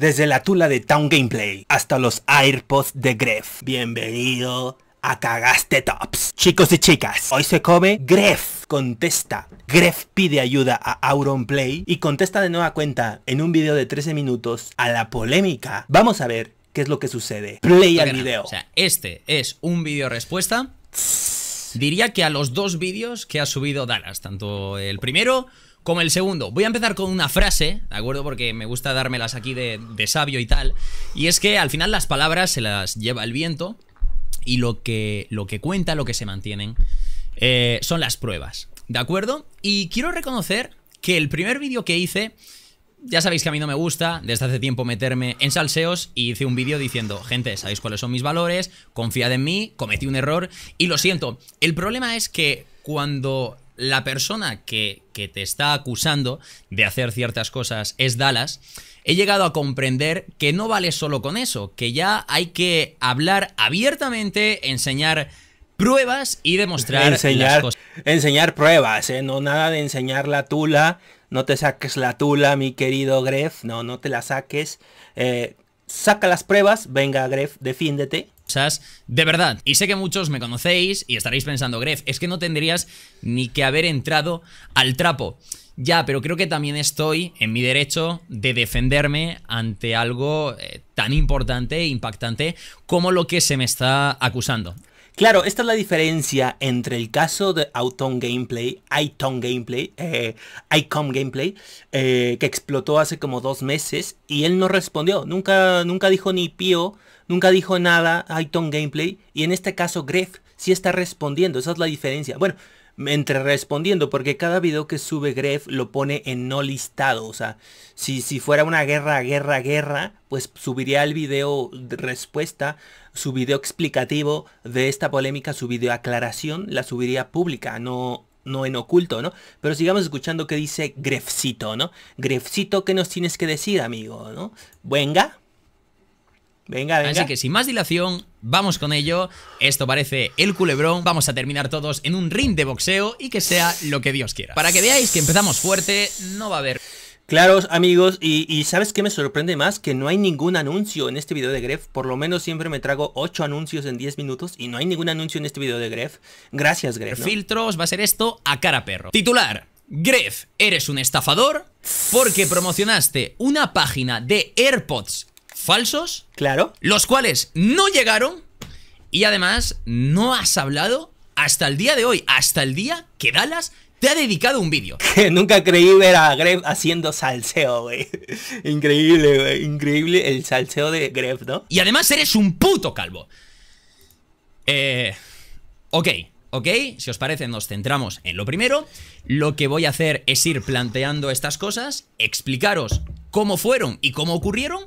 desde la tula de Town Gameplay hasta los AirPods de Gref. Bienvenido a Cagaste Tops. Chicos y chicas, hoy se come Gref. Contesta. Gref pide ayuda a Auron Play y contesta de nueva cuenta en un video de 13 minutos a la polémica. Vamos a ver qué es lo que sucede. Play al video. O sea, este es un video respuesta. Diría que a los dos vídeos que ha subido Dallas, tanto el primero como el segundo. Voy a empezar con una frase, ¿de acuerdo? Porque me gusta dármelas aquí de, sabio y tal. Y es que al final las palabras se las lleva el viento y lo que, lo que cuenta, lo que se mantienen, eh, son las pruebas, ¿de acuerdo? Y quiero reconocer que el primer vídeo que hice... Ya sabéis que a mí no me gusta desde hace tiempo meterme en salseos y hice un vídeo diciendo, gente, sabéis cuáles son mis valores, confiad en mí, cometí un error y lo siento. El problema es que cuando la persona que, te está acusando de hacer ciertas cosas es Dallas, he llegado a comprender que no vale solo con eso, que ya hay que hablar abiertamente, enseñar pruebas y demostrar enseñar, las cosas. Enseñar pruebas, ¿eh? no nada de enseñar la tula, no te saques la tula, mi querido Gref, no, no te la saques. Eh, saca las pruebas, venga Gref, defiéndete de verdad. Y sé que muchos me conocéis y estaréis pensando, Gref, es que no tendrías ni que haber entrado al trapo. Ya, pero creo que también estoy en mi derecho de defenderme ante algo eh, tan importante e impactante como lo que se me está acusando. Claro, esta es la diferencia entre el caso de Auton Gameplay, Iton Gameplay, eh, Gameplay, eh, que explotó hace como dos meses y él no respondió. Nunca, nunca dijo ni pío, nunca dijo nada, Iton Gameplay. Y en este caso, Gref sí está respondiendo. Esa es la diferencia. Bueno, entre respondiendo, porque cada video que sube Gref lo pone en no listado, o sea, si, si fuera una guerra, guerra, guerra, pues subiría el video respuesta, su video explicativo de esta polémica, su video aclaración, la subiría pública, no no en oculto, ¿no? Pero sigamos escuchando qué dice Grefcito, ¿no? Grefcito, ¿qué nos tienes que decir, amigo, no? Venga. Venga, venga. Así que sin más dilación, vamos con ello. Esto parece el culebrón. Vamos a terminar todos en un ring de boxeo y que sea lo que Dios quiera. Para que veáis que empezamos fuerte, no va a haber... Claros amigos, y, sabes qué me sorprende más, que no hay ningún anuncio en este video de Gref, por lo menos siempre me trago 8 anuncios en 10 minutos y no hay ningún anuncio en este video de Gref. Gracias Gref. Filtros va a ser esto a cara perro. Titular, Gref, eres un estafador porque promocionaste una página de AirPods falsos. Claro. Los cuales no llegaron. Y además, no has hablado hasta el día de hoy, hasta el día que Dallas te ha dedicado un vídeo. Que nunca creí ver a Gref haciendo salseo, güey. Increíble, güey. Increíble el salseo de Gref, ¿no? Y además eres un puto calvo. Eh. Ok, ok. Si os parece, nos centramos en lo primero. Lo que voy a hacer es ir planteando estas cosas, explicaros cómo fueron y cómo ocurrieron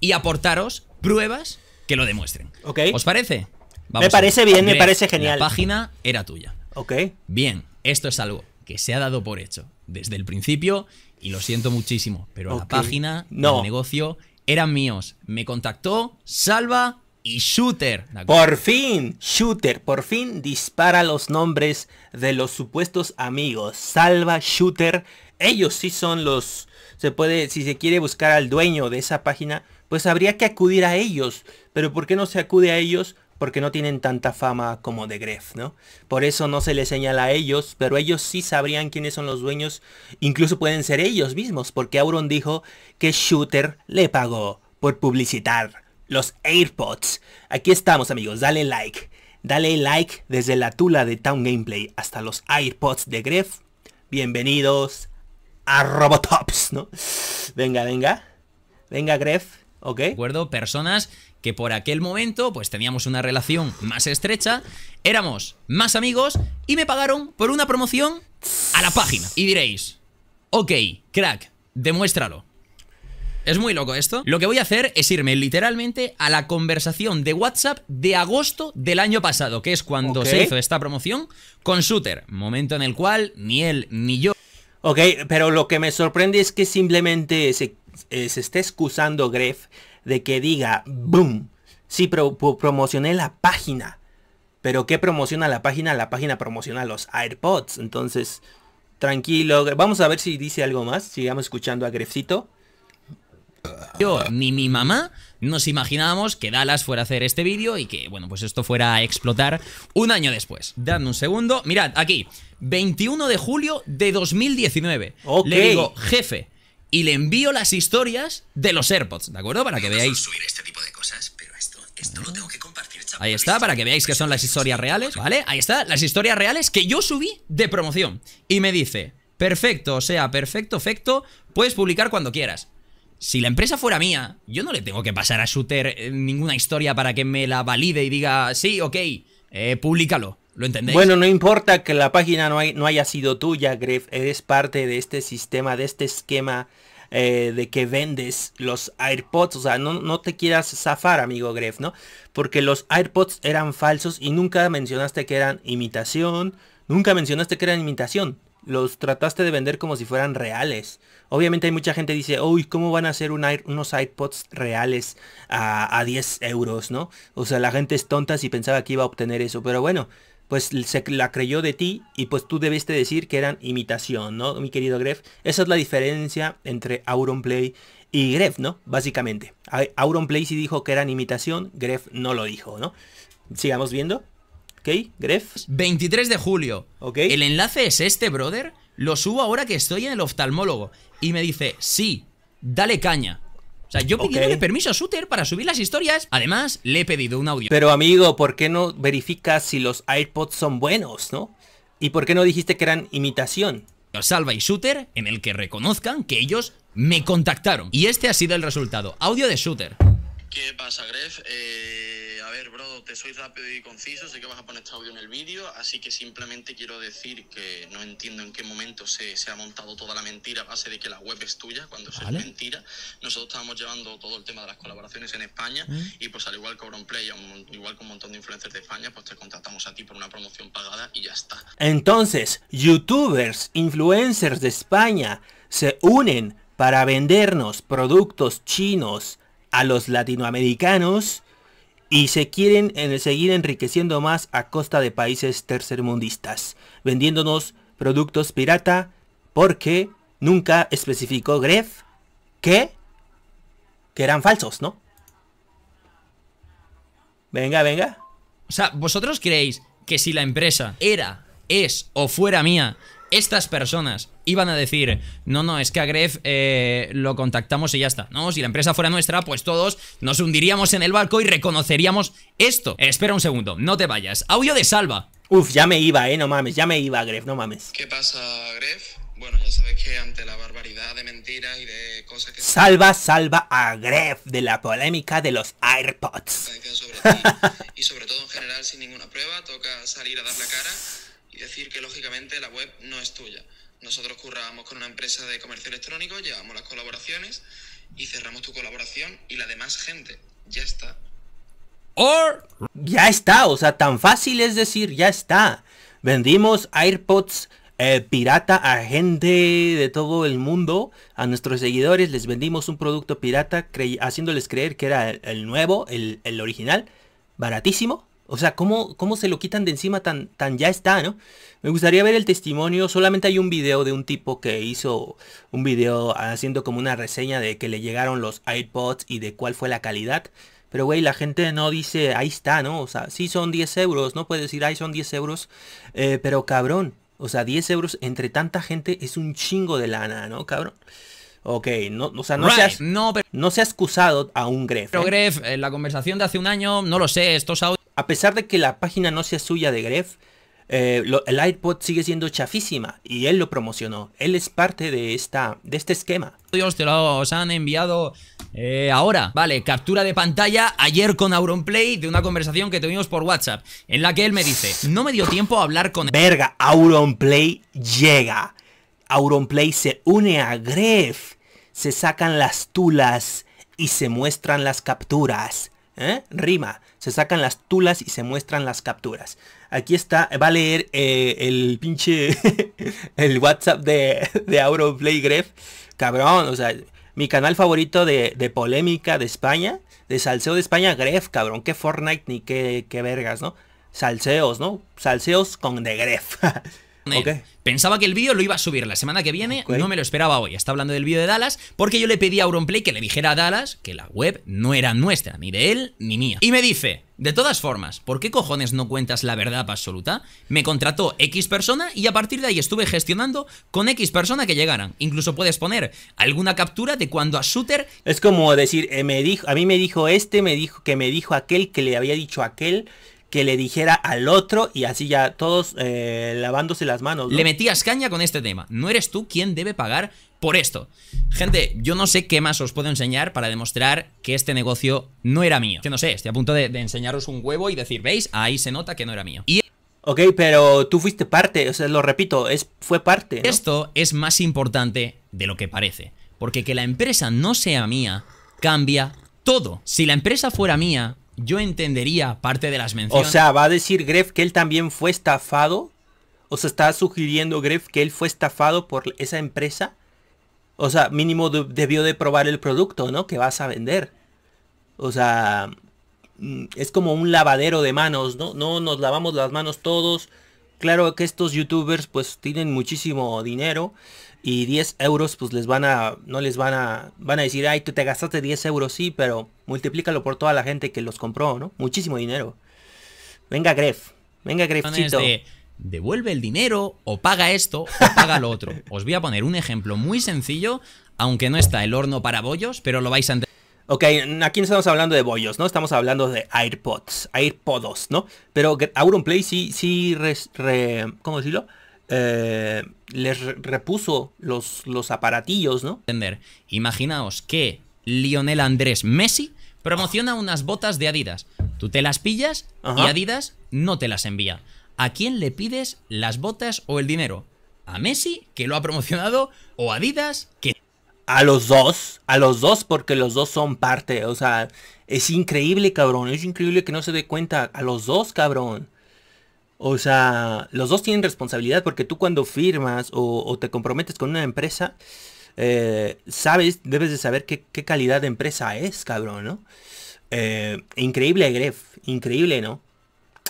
y aportaros pruebas que lo demuestren. Ok. ¿Os parece? me parece bien, me parece genial. La página era tuya. Ok. Bien, esto es algo que se ha dado por hecho desde el principio y lo siento muchísimo, pero la página, no. el negocio eran míos. Me contactó Salva y Shooter. Por fin, Shooter, por fin dispara los nombres de los supuestos amigos. Salva, Shooter, ellos sí son los... Se puede, si se quiere buscar al dueño de esa página, pues habría que acudir a ellos. Pero ¿por qué no se acude a ellos? Porque no tienen tanta fama como de Gref, ¿no? Por eso no se les señala a ellos, pero ellos sí sabrían quiénes son los dueños. Incluso pueden ser ellos mismos, porque Auron dijo que Shooter le pagó por publicitar los AirPods. Aquí estamos amigos, dale like. Dale like desde la tula de Town Gameplay hasta los AirPods de Gref. Bienvenidos a Robotops, ¿no? Venga, venga. Venga, Gref. Ok. ¿De acuerdo? Personas que por aquel momento pues teníamos una relación más estrecha, éramos más amigos y me pagaron por una promoción a la página. Y diréis, ok, crack, demuéstralo. Es muy loco esto. Lo que voy a hacer es irme literalmente a la conversación de WhatsApp de agosto del año pasado, que es cuando se hizo esta promoción con Shooter. Momento en el cual ni él ni yo. Ok, pero lo que me sorprende es que simplemente se eh, se está excusando Gref de que diga, boom, sí, promocioné la página. Pero ¿qué promociona la página? La página promociona los AirPods. Entonces, tranquilo. Vamos a ver si dice algo más. Sigamos escuchando a Grefcito. Yo ni mi mamá nos imaginábamos que Dallas fuera a hacer este vídeo y que, bueno, pues esto fuera a explotar un año después. Dadme un segundo. Mirad, aquí, 21 de julio de 2019. Le digo, jefe, y le envío las historias de los AirPods, ¿de acuerdo? Para que veáis. Subir este tipo de cosas, pero esto, lo tengo que compartir, Ahí está, para que veáis que son las historias reales, ¿vale? Ahí está, las historias reales que yo subí de promoción. Y me dice, perfecto, o sea, perfecto, efecto, puedes publicar cuando quieras. Si la empresa fuera mía, yo no le tengo que pasar a Shooter eh, ninguna historia para que me la valide y diga, sí, ok, eh, públicalo. Bueno, no importa que la página no, haya sido tuya, Gref. Eres parte de este sistema, de este esquema eh, de que vendes los AirPods. O sea, no, te quieras zafar, amigo Gref, ¿no? Porque los AirPods eran falsos y nunca mencionaste que eran imitación. Nunca mencionaste que eran imitación. Los trataste de vender como si fueran reales. Obviamente hay mucha gente que dice, uy, ¿cómo van a hacer unos iPods reales a, a 10 euros, no? O sea, la gente es tonta si pensaba que iba a obtener eso. Pero bueno, pues se la creyó de ti y pues tú debiste decir que eran imitación, ¿no? Mi querido Gref, esa es la diferencia entre Auronplay y Gref, ¿no? Básicamente. Auronplay sí dijo que eran imitación, Gref no lo dijo, ¿no? Sigamos viendo. ¿Ok? Gref. 23 de julio. Ok. El enlace es este, brother. Lo subo ahora que estoy en el oftalmólogo. Y me dice, sí, dale caña. O sea, yo pidiéndole permiso a Shooter para subir las historias. Además, le he pedido un audio. Pero amigo, ¿por qué no verificas si los iPods son buenos, no? ¿Y por qué no dijiste que eran imitación? Salva y Shooter, en el que reconozcan que ellos me contactaron. Y este ha sido el resultado. Audio de Shooter. ¿Qué pasa, Gref? Eh, a ver, bro, te soy rápido y conciso, sé que vas a poner este audio en el vídeo, así que simplemente quiero decir que no entiendo en qué momento se, ha montado toda la mentira a base de que la web es tuya, cuando es mentira. Nosotros estábamos llevando todo el tema de las colaboraciones en España mm. y pues al igual que Auronplay, igual que un montón de influencers de España, pues te contratamos a ti por una promoción pagada y ya está. Entonces, youtubers, influencers de España se unen para vendernos productos chinos a los latinoamericanos y se quieren en seguir enriqueciendo más a costa de países tercermundistas, vendiéndonos productos pirata porque nunca especificó Gref que, que eran falsos, ¿no? Venga, venga. O sea, ¿vosotros creéis que si la empresa era, es o fuera mía, estas personas iban a decir, no, no, es que a Gref eh, lo contactamos y ya está, ¿no? Si la empresa fuera nuestra, pues todos nos hundiríamos en el barco y reconoceríamos esto. Espera un segundo, no te vayas. Audio de salva. Uf, ya me iba, eh, no mames, ya me iba, Gref, no mames. ¿Qué pasa, Gref? Bueno, ya sabes que ante la barbaridad de mentiras y de cosas que... Salva, salva a Gref de la polémica de los AirPods. y sobre todo en general sin ninguna prueba, toca salir a dar la cara y decir que lógicamente la web no es tuya. Nosotros currábamos con una empresa de comercio electrónico, llevamos las colaboraciones y cerramos tu colaboración y la demás gente. Ya está. Or, ya está, o sea, tan fácil es decir, ya está. Vendimos AirPods eh, pirata a gente de todo el mundo, a nuestros seguidores, les vendimos un producto pirata haciéndoles creer que era el, nuevo, el original, baratísimo, o sea, ¿cómo, ¿cómo, se lo quitan de encima tan, tan ya está, ¿no? Me gustaría ver el testimonio. Solamente hay un video de un tipo que hizo un video haciendo como una reseña de que le llegaron los iPods y de cuál fue la calidad. Pero, güey, la gente no dice, ahí está, ¿no? O sea, sí son 10 euros, no puede decir, ahí son 10 euros. Eh, pero, cabrón, o sea, 10 euros entre tanta gente es un chingo de lana, ¿no, cabrón? Ok, no, no, no, se ha excusado a un Gref. Pero en ¿eh? eh, la conversación de hace un año, no lo sé, estos audios... A pesar de que la página no sea suya de Gref, eh, el iPod sigue siendo chafísima y él lo promocionó. Él es parte de, esta, de este esquema. Dios, te los han enviado ahora. Vale, captura de pantalla ayer con Auronplay de una conversación que tuvimos por WhatsApp, en la que él me dice, no me dio tiempo a hablar con... Verga, Auronplay llega. Auronplay se une a Gref se sacan las tulas y se muestran las capturas. ¿eh? Rima, se sacan las tulas y se muestran las capturas. Aquí está, va a leer eh, el pinche, el WhatsApp de, de Gref. Cabrón, o sea, mi canal favorito de, polémica de España, de salseo de España, Gref, cabrón, qué Fortnite ni qué, qué vergas, ¿no? Salseos, ¿no? Salseos con de Gref. Pensaba que el vídeo lo iba a subir la semana que viene, no me lo esperaba hoy. Está hablando del vídeo de Dallas, porque yo le pedí a Auronplay que le dijera a Dallas que la web no era nuestra, ni de él ni mía. Y me dice, de todas formas, ¿por qué cojones no cuentas la verdad absoluta? Me contrató X persona y a partir de ahí estuve gestionando con X persona que llegaran. Incluso puedes poner alguna captura de cuando a Shooter... Es como decir, eh, me dijo, a mí me dijo este, me dijo que me dijo aquel, que le había dicho aquel que le dijera al otro y así ya todos eh, lavándose las manos. Le metías caña con este tema. No eres tú quien debe pagar por esto. Gente, yo no sé qué más os puedo enseñar para demostrar que este negocio no era mío. Que no sé, estoy a punto de, enseñaros un huevo y decir, ¿veis? Ahí se nota que no era mío. Y Ok, pero tú fuiste parte, o sea, lo repito, es, fue parte. Esto es más importante de lo que parece, porque que la empresa no sea mía cambia todo. Si la empresa fuera mía, yo entendería parte de las menciones. O sea, va a decir Greff que él también fue estafado. O sea, está sugiriendo Greff que él fue estafado por esa empresa. O sea, mínimo debió de probar el producto, ¿no? Que vas a vender. O sea, mm, es como un lavadero de manos, ¿no? No nos lavamos las manos todos Claro que estos youtubers pues tienen muchísimo dinero y 10 euros pues les van a, no les van a, van a decir, ay, tú te gastaste 10 euros, sí, pero multiplícalo por toda la gente que los compró, ¿no? Muchísimo dinero. Venga, Gref, venga, Gref De, devuelve el dinero o paga esto o paga lo otro. Os voy a poner un ejemplo muy sencillo, aunque no está el horno para bollos, pero lo vais a entender. Ok, aquí no estamos hablando de bollos, ¿no? Estamos hablando de AirPods, airpodos, ¿no? Pero Auron Play sí, sí, re, ¿cómo decirlo? Eh, les repuso los, los aparatillos, ¿no? Entender. Imaginaos que Lionel Andrés Messi promociona unas botas de Adidas. Tú te las pillas y Adidas no te las envía. ¿A quién le pides las botas o el dinero? ¿A Messi, que lo ha promocionado, o Adidas, que a los dos, a los dos porque los dos son parte, o sea, es increíble, cabrón, es increíble que no se dé cuenta, a los dos, cabrón. O sea, los dos tienen responsabilidad porque tú cuando firmas o, te comprometes con una empresa, eh, sabes, debes de saber qué, calidad de empresa es, cabrón, ¿no? Eh, increíble, Gref, increíble, ¿no?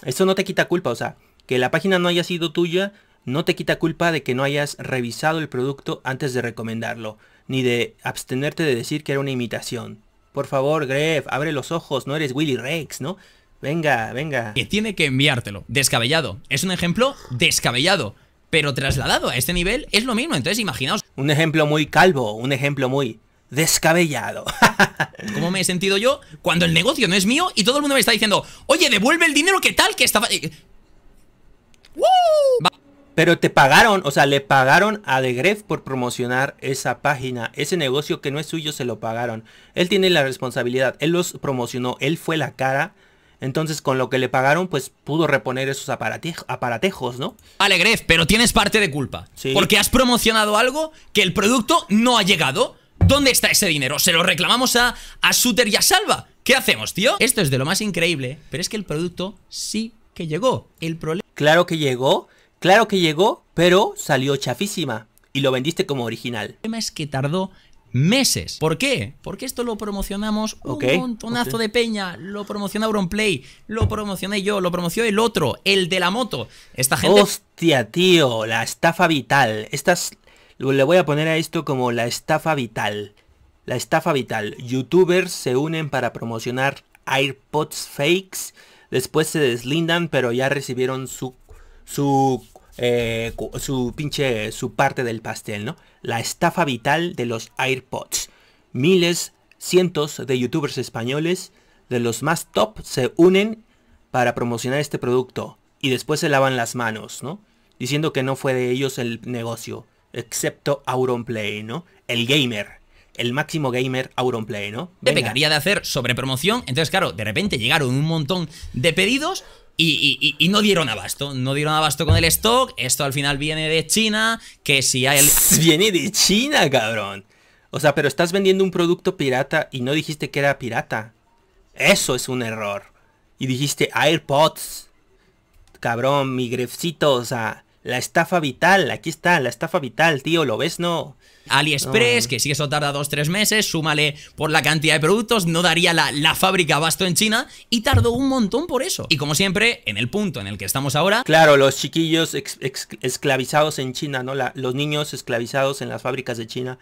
Eso no te quita culpa, o sea, que la página no haya sido tuya, no te quita culpa de que no hayas revisado el producto antes de recomendarlo ni de abstenerte de decir que era una imitación. Por favor, Gref, abre los ojos, no eres Willy Rex, ¿no? Venga, venga. Que tiene que enviártelo. Descabellado. Es un ejemplo descabellado. Pero trasladado a este nivel es lo mismo. Entonces imaginaos. Un ejemplo muy calvo, un ejemplo muy descabellado. ¿Cómo me he sentido yo cuando el negocio no es mío y todo el mundo me está diciendo, oye, devuelve el dinero, ¿qué tal? Que estaba... Pero te pagaron, o sea, le pagaron a Degref por promocionar esa página. Ese negocio que no es suyo se lo pagaron. Él tiene la responsabilidad, él los promocionó, él fue la cara. Entonces, con lo que le pagaron, pues pudo reponer esos aparatejos, ¿no? Alegref, pero tienes parte de culpa. Sí. Porque has promocionado algo que el producto no ha llegado. ¿Dónde está ese dinero? Se lo reclamamos a, a Suter y a Salva. ¿Qué hacemos, tío? Esto es de lo más increíble, pero es que el producto sí que llegó. El problema. Claro que llegó, Claro que llegó, pero salió chafísima y lo vendiste como original. El tema es que tardó meses. ¿Por qué? Porque esto lo promocionamos un montonazo de peña. Lo promocionó Auronplay, lo promocioné yo, lo promocionó el otro, el de la moto. Esta gente. Hostia, tío, la estafa vital. Estas. Le voy a poner a esto como la estafa vital. La estafa vital. Youtubers se unen para promocionar AirPods fakes. Después se deslindan, pero ya recibieron su su, eh, su pinche, su parte del pastel, ¿no? La estafa vital de los AirPods. Miles, cientos de youtubers españoles de los más top se unen para promocionar este producto y después se lavan las manos, ¿no? Diciendo que no fue de ellos el negocio, excepto Auronplay, ¿no? El gamer, el máximo gamer Auronplay, ¿no? Te de hacer promoción, entonces claro, de repente llegaron un montón de pedidos y, no dieron abasto, no dieron abasto con el stock. Esto al final viene de China, que si hay... El... Viene de China, cabrón. O sea, pero estás vendiendo un producto pirata y no dijiste que era pirata. Eso es un error. Y dijiste AirPods. Cabrón, mi grefcito, o sea... La estafa vital, aquí está, la estafa vital, tío, ¿lo ves? No. AliExpress, que si eso tarda dos, tres meses, súmale por la cantidad de productos, no daría la, la fábrica abasto en China y tardó un montón por eso. Y como siempre, en el punto en el que estamos ahora... Claro, los chiquillos esclavizados en China, ¿no? los niños esclavizados en las fábricas de China.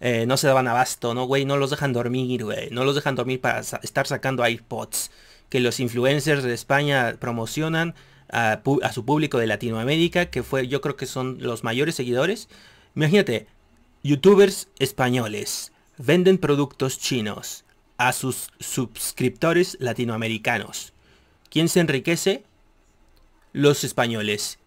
Eh, no se daban abasto, ¿no, güey? No los dejan dormir, güey. No los dejan dormir para estar sacando iPods que los influencers de España promocionan a, su público de Latinoamérica, que fue, yo creo que son los mayores seguidores. Imagínate, youtubers españoles venden productos chinos a sus suscriptores latinoamericanos. ¿Quién se enriquece? Los españoles.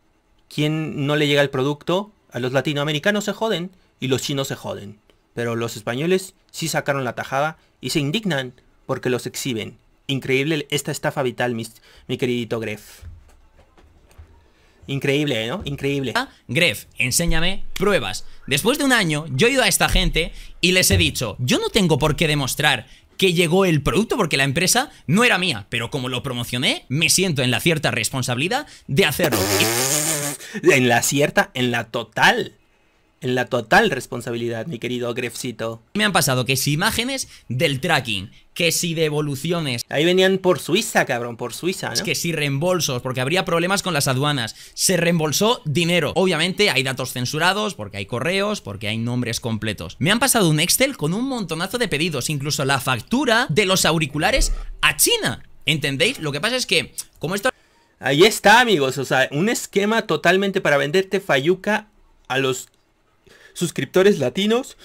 ¿Quién no le llega el producto? A los latinoamericanos se joden y los chinos se joden. Pero los españoles sí sacaron la tajada y se indignan porque los exhiben. Increíble esta estafa vital, mi queridito Gref. Increíble, ¿no? Increíble. Ah. Gref, enséñame pruebas. Después de un año, yo he ido a esta gente y les he dicho, yo no tengo por qué demostrar que llegó el producto porque la empresa no era mía, pero como lo promocioné, me siento en la cierta responsabilidad de hacerlo. En la cierta, en la total en la total responsabilidad, mi querido Grefcito. Me han pasado que si imágenes del tracking, que si devoluciones. Ahí venían por Suiza, cabrón, por Suiza, ¿no? Es que si reembolsos, porque habría problemas con las aduanas. Se reembolsó dinero. Obviamente hay datos censurados, porque hay correos, porque hay nombres completos. Me han pasado un Excel con un montonazo de pedidos, incluso la factura de los auriculares a China. ¿Entendéis? Lo que pasa es que, como esto... Ahí está, amigos, o sea, un esquema totalmente para venderte Fayuca a los suscriptores latinos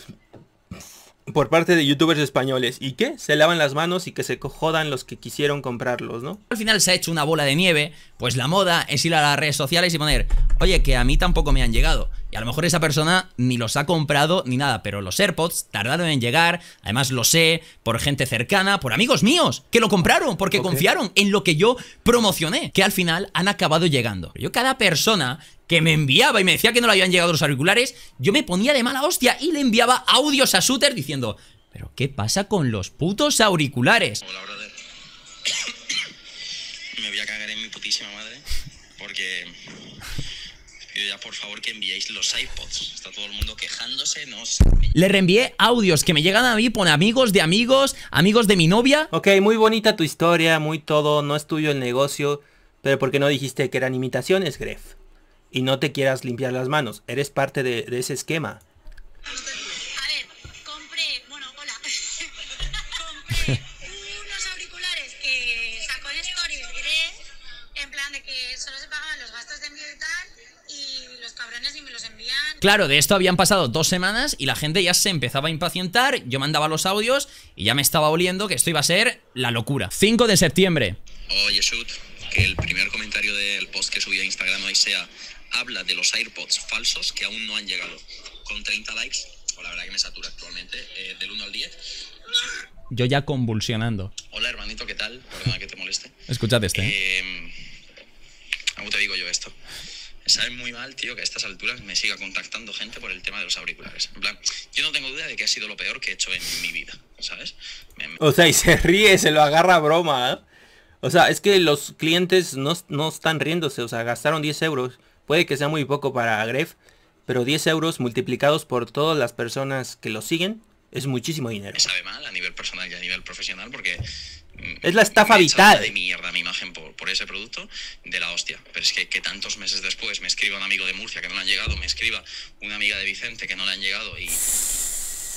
por parte de youtubers españoles y que se lavan las manos y que se jodan los que quisieron comprarlos, ¿no? Al final se ha hecho una bola de nieve, pues la moda es ir a las redes sociales y poner, oye, que a mí tampoco me han llegado. Y a lo mejor esa persona ni los ha comprado ni nada, pero los AirPods tardaron en llegar, además lo sé por gente cercana, por amigos míos, que lo compraron porque confiaron en lo que yo promocioné, que al final han acabado llegando. Yo cada persona que me enviaba y me decía que no le habían llegado los auriculares, yo me ponía de mala hostia y le enviaba audios a Shooter diciendo, pero ¿qué pasa con los putos auriculares? me voy a cagar en mi putísima madre porque ya, por favor, que enviéis los iPods. Está todo el mundo quejándose, no Le reenvié audios que me llegan a mí por amigos de amigos, amigos de mi novia. Ok, muy bonita tu historia, muy todo, no es tuyo el negocio, pero ¿por qué no dijiste que eran imitaciones, Gref? Y no te quieras limpiar las manos, eres parte de, de ese esquema. Claro, de esto habían pasado dos semanas y la gente ya se empezaba a impacientar, yo mandaba los audios y ya me estaba oliendo que esto iba a ser la locura. 5 de septiembre. Oye, Shoot, que el primer comentario del post que subí a Instagram hoy sea habla de los AirPods falsos que aún no han llegado. Con 30 likes, o la verdad que me satura actualmente, eh, del 1 al 10. Yo ya convulsionando. Hola hermanito, ¿qué tal? Perdona que te moleste. Escúchate este. Eh, ¿eh? mal, tío, que a estas alturas me siga contactando gente por el tema de los auriculares. En plan, yo no tengo duda de que ha sido lo peor que he hecho en mi vida, ¿sabes? O sea, y se ríe, se lo agarra a broma, ¿eh? O sea, es que los clientes no, no, están riéndose, o sea, gastaron 10 euros. Puede que sea muy poco para Gref, pero 10 euros multiplicados por todas las personas que lo siguen es muchísimo dinero. Me sabe mal a nivel personal y a nivel profesional porque es la estafa vital. de mierda mi imagen por, por, ese producto de la hostia. Pero es que, que, tantos meses después me escriba un amigo de Murcia que no le han llegado, me escriba una amiga de Vicente que no le han llegado y...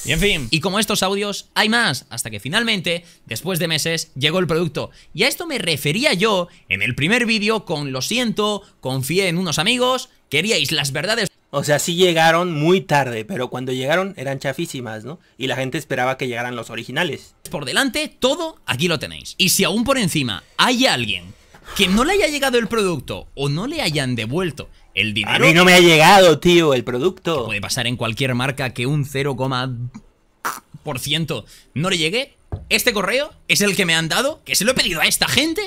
Y en fin, y como estos audios, hay más, hasta que finalmente, después de meses, llegó el producto. Y a esto me refería yo en el primer vídeo con lo siento, confié en unos amigos, queríais las verdades o sea, sí llegaron muy tarde, pero cuando llegaron eran chafísimas, ¿no? Y la gente esperaba que llegaran los originales. Por delante, todo aquí lo tenéis. Y si aún por encima hay alguien que no le haya llegado el producto o no le hayan devuelto el dinero... A mí no me ha llegado, tío, el producto. Puede pasar en cualquier marca que un 0,... no le llegue. Este correo es el que me han dado, que se lo he pedido a esta gente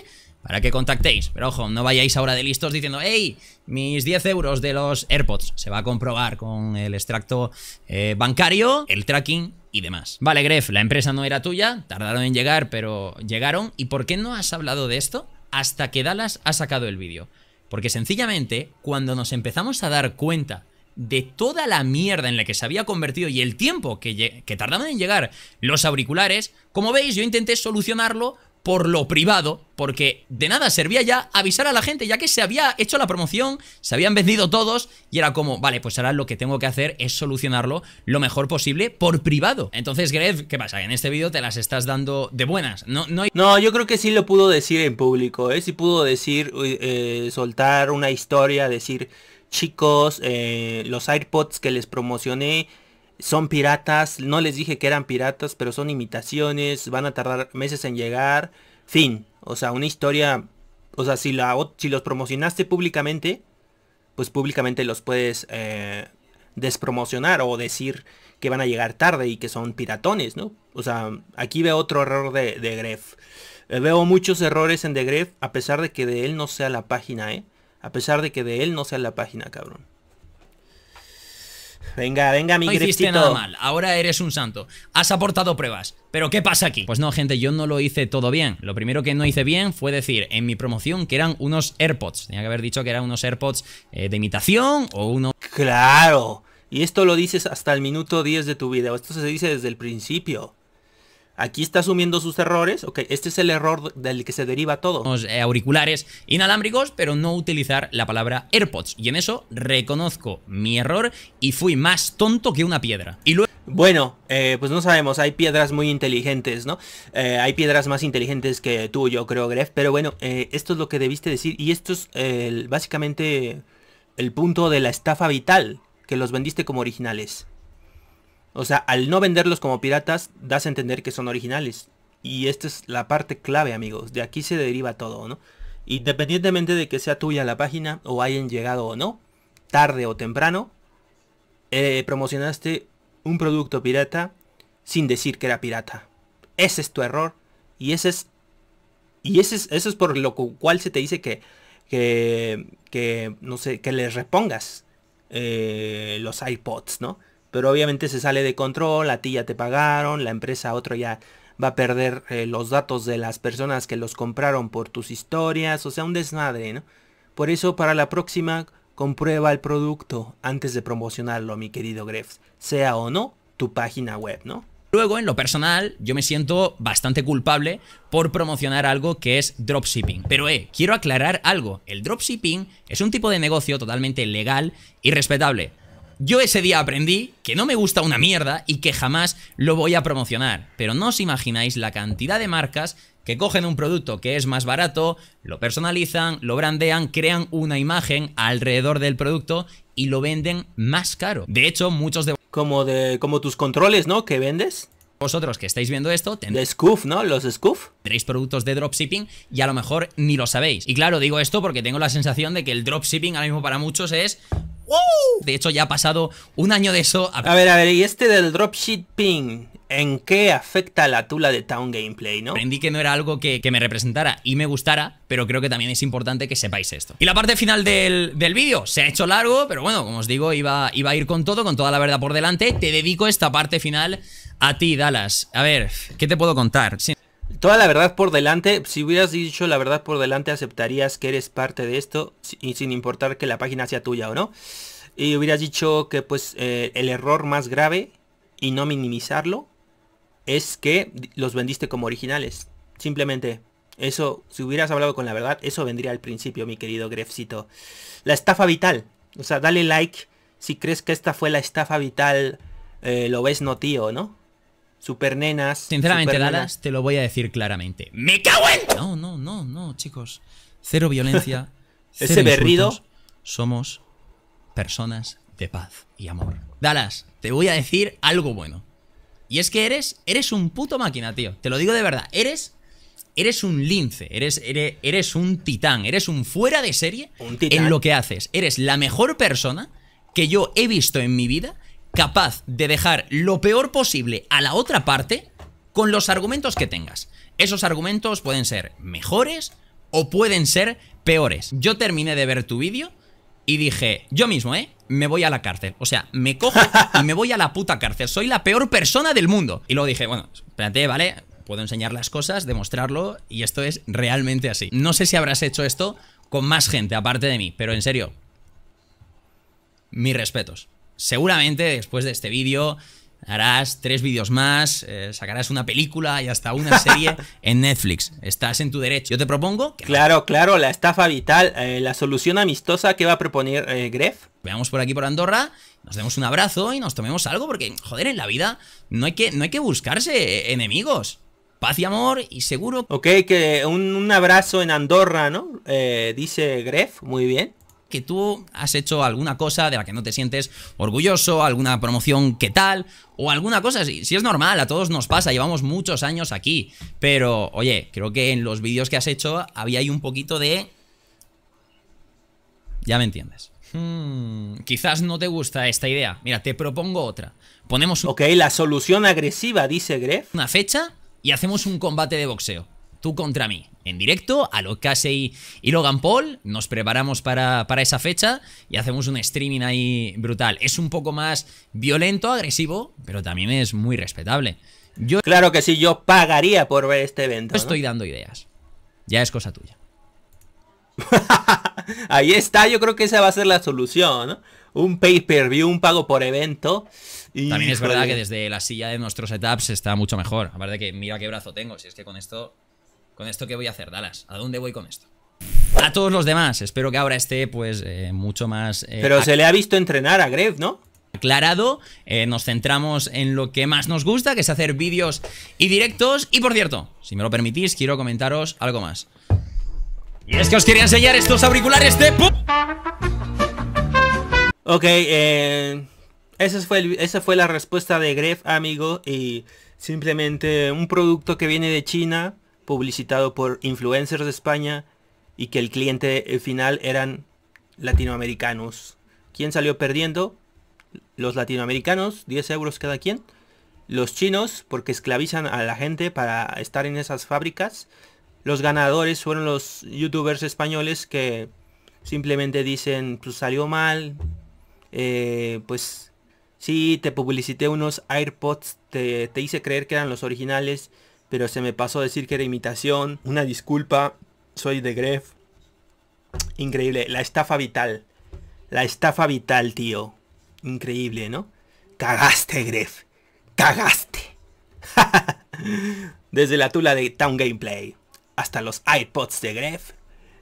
para que contactéis. Pero ojo, no vayáis ahora de listos diciendo, hey, mis 10 euros de los AirPods. Se va a comprobar con el extracto eh, bancario, el tracking y demás. Vale, Gref, la empresa no era tuya, tardaron en llegar, pero llegaron. ¿Y por qué no has hablado de esto hasta que Dallas ha sacado el vídeo? Porque sencillamente, cuando nos empezamos a dar cuenta de toda la mierda en la que se había convertido y el tiempo que, que tardaban en llegar los auriculares, como veis, yo intenté solucionarlo por lo privado, porque de nada servía ya avisar a la gente, ya que se había hecho la promoción, se habían vendido todos, y era como, vale, pues ahora lo que tengo que hacer es solucionarlo lo mejor posible por privado. Entonces, Grev, ¿qué pasa? En este vídeo te las estás dando de buenas. No, no, no yo creo que sí lo pudo decir en público, ¿eh? sí pudo decir, eh, soltar una historia, decir, chicos, eh, los AirPods que les promocioné son piratas, no les dije que eran piratas, pero son imitaciones, van a tardar meses en llegar, fin, o sea, una historia, o sea, si, si los promocionaste públicamente, pues públicamente los puedes eh, despromocionar o decir que van a llegar tarde y que son piratones, ¿no? O sea, aquí veo otro error de, de Gref. Eh, veo muchos errores en The Gref, a pesar de que de él no sea la página, ¿eh? A pesar de que de él no sea la página, cabrón. Venga, venga, mi no hiciste nada mal, ahora eres un santo. Has aportado pruebas. Pero ¿qué pasa aquí? Pues no, gente, yo no lo hice todo bien. Lo primero que no hice bien fue decir en mi promoción que eran unos AirPods. Tenía que haber dicho que eran unos AirPods eh, de imitación o uno. ¡Claro! Y esto lo dices hasta el minuto 10 de tu video. Esto se dice desde el principio. Aquí está asumiendo sus errores. Ok, este es el error del que se deriva todo. Eh, auriculares inalámbricos, pero no utilizar la palabra AirPods. Y en eso reconozco mi error y fui más tonto que una piedra. Y Bueno, eh, pues no sabemos, hay piedras muy inteligentes, ¿no? Eh, hay piedras más inteligentes que tú, yo creo, Gref. Pero bueno, esto es lo que debiste decir. Y esto es básicamente el punto de la estafa vital, que los vendiste como originales. O sea, al no venderlos como piratas, das a entender que son originales. Y esta es la parte clave, amigos. De aquí se deriva todo, ¿no? Independientemente de que sea tuya la página o hayan llegado o no, tarde o temprano, eh, promocionaste un producto pirata sin decir que era pirata. Ese es tu error y ese es y ese es, por lo cual se te dice que no sé que les repongas eh, los iPods, ¿no? pero obviamente se sale de control, a ti ya te pagaron, la empresa otro ya va a perder eh, los datos de las personas que los compraron por tus historias, o sea, un desmadre, ¿no? Por eso para la próxima comprueba el producto antes de promocionarlo, mi querido Grefg, sea o no tu página web, ¿no? Luego, en lo personal, yo me siento bastante culpable por promocionar algo que es dropshipping. Pero eh, quiero aclarar algo, el dropshipping es un tipo de negocio totalmente legal y respetable. Yo ese día aprendí que no me gusta una mierda y que jamás lo voy a promocionar, pero no os imagináis la cantidad de marcas que cogen un producto que es más barato, lo personalizan, lo brandean, crean una imagen alrededor del producto y lo venden más caro. De hecho, muchos de... Como, de, como tus controles, ¿no? Que vendes. Vosotros que estáis viendo esto, De Scoof, ¿no? Los Scoof. Tendréis productos de dropshipping y a lo mejor ni lo sabéis. Y claro, digo esto porque tengo la sensación de que el dropshipping ahora mismo para muchos es de hecho, ya ha pasado un año de eso. A ver, a ver, y este del dropshipping, ¿en qué afecta la tula de Town Gameplay, no? Aprendí que no era algo que, me representara y me gustara, pero creo que también es importante que sepáis esto. Y la parte final del, vídeo, se ha hecho largo, pero bueno, como os digo, iba, iba a ir con todo, con toda la verdad por delante. Te dedico esta parte final a ti, Dallas. A ver, ¿qué te puedo contar? Sí toda la verdad por delante, si hubieras dicho la verdad por delante, aceptarías que eres parte de esto y sin importar que la página sea tuya o no. Y hubieras dicho que pues eh, el error más grave y no minimizarlo es que los vendiste como originales. Simplemente eso, si hubieras hablado con la verdad, eso vendría al principio, mi querido Grefcito. La estafa vital. O sea, dale like si crees que esta fue la estafa vital. Eh, lo ves no tío, ¿no? Super nenas. Sinceramente, Dallas, te lo voy a decir claramente. ¡Me cago en! No, no, no, no, chicos. Cero violencia. Ese berrido. Somos personas de paz y amor. Dallas, te voy a decir algo bueno. Y es que eres, eres un puto máquina, tío. Te lo digo de verdad. Eres, eres un lince. Eres, eres, un titán. Eres un fuera de serie en lo que haces. Eres la mejor persona que yo he visto en mi vida capaz de dejar lo peor posible a la otra parte con los argumentos que tengas. Esos argumentos pueden ser mejores o pueden ser peores. Yo terminé de ver tu vídeo y dije, yo mismo, ¿eh? Me voy a la cárcel. O sea, me cojo y me voy a la puta cárcel. Soy la peor persona del mundo. Y luego dije, bueno, espérate, ¿vale? Puedo enseñar las cosas, demostrarlo y esto es realmente así. No sé si habrás hecho esto con más gente aparte de mí, pero en serio, mis respetos seguramente después de este vídeo harás tres vídeos más, eh, sacarás una película y hasta una serie en Netflix. Estás en tu derecho. Yo te propongo... claro, claro, la estafa vital, eh, la solución amistosa que va a proponer Greff. Eh, Gref. Veamos por aquí, por Andorra, nos demos un abrazo y nos tomemos algo, porque, joder, en la vida no hay que, no hay que buscarse enemigos. Paz y amor y seguro... Ok, que un, un abrazo en Andorra, ¿no? dice Gref, muy bien que tú has hecho alguna cosa de la que no te sientes orgulloso, alguna promoción que tal, o alguna cosa, así. si es normal, a todos nos pasa, llevamos muchos años aquí, pero oye, creo que en los vídeos que has hecho había ahí un poquito de... Ya me entiendes. Hmm, quizás no te gusta esta idea. Mira, te propongo otra. Ponemos un... Ok, la solución agresiva, dice Gref. Una fecha y hacemos un combate de boxeo tú contra mí, en directo, a lo Casey y Logan Paul. Nos preparamos para, para, esa fecha y hacemos un streaming ahí brutal. Es un poco más violento, agresivo, pero también es muy respetable. Yo, claro que sí, yo pagaría por ver este evento. ¿no? Estoy dando ideas. Ya es cosa tuya. ahí está, yo creo que esa va a ser la solución, Un pay-per-view, un pago por evento. También es verdad que desde la silla de nuestros setups está mucho mejor. Aparte que mira qué brazo tengo, si es que con esto ¿Con esto qué voy a hacer, Dallas? ¿A dónde voy con esto? A todos los demás, espero que ahora esté pues eh, mucho más... Eh, Pero se le ha visto entrenar a Gref, ¿no? aclarado, eh, nos centramos en lo que más nos gusta, que es hacer vídeos y directos. Y por cierto, si me lo permitís, quiero comentaros algo más. Y es que os quería enseñar estos auriculares de... Ok, eh, esa, fue esa fue la respuesta de Gref, amigo, y simplemente un producto que viene de China publicitado por influencers de España y que el cliente final eran latinoamericanos. ¿Quién salió perdiendo? Los latinoamericanos, 10 euros cada quien. Los chinos, porque esclavizan a la gente para estar en esas fábricas. Los ganadores fueron los youtubers españoles que simplemente dicen, pues salió mal. Eh, pues sí, te publicité unos AirPods, te hice creer que eran los originales pero se me pasó a decir que era imitación. Una disculpa, soy de Gref. Increíble, la estafa vital. La estafa vital, tío. Increíble, ¿no? Cagaste, Gref. Cagaste. Desde la tula de Town Gameplay hasta los iPods de Gref.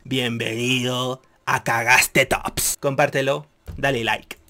Bienvenido a Cagaste Tops. Compártelo, dale like.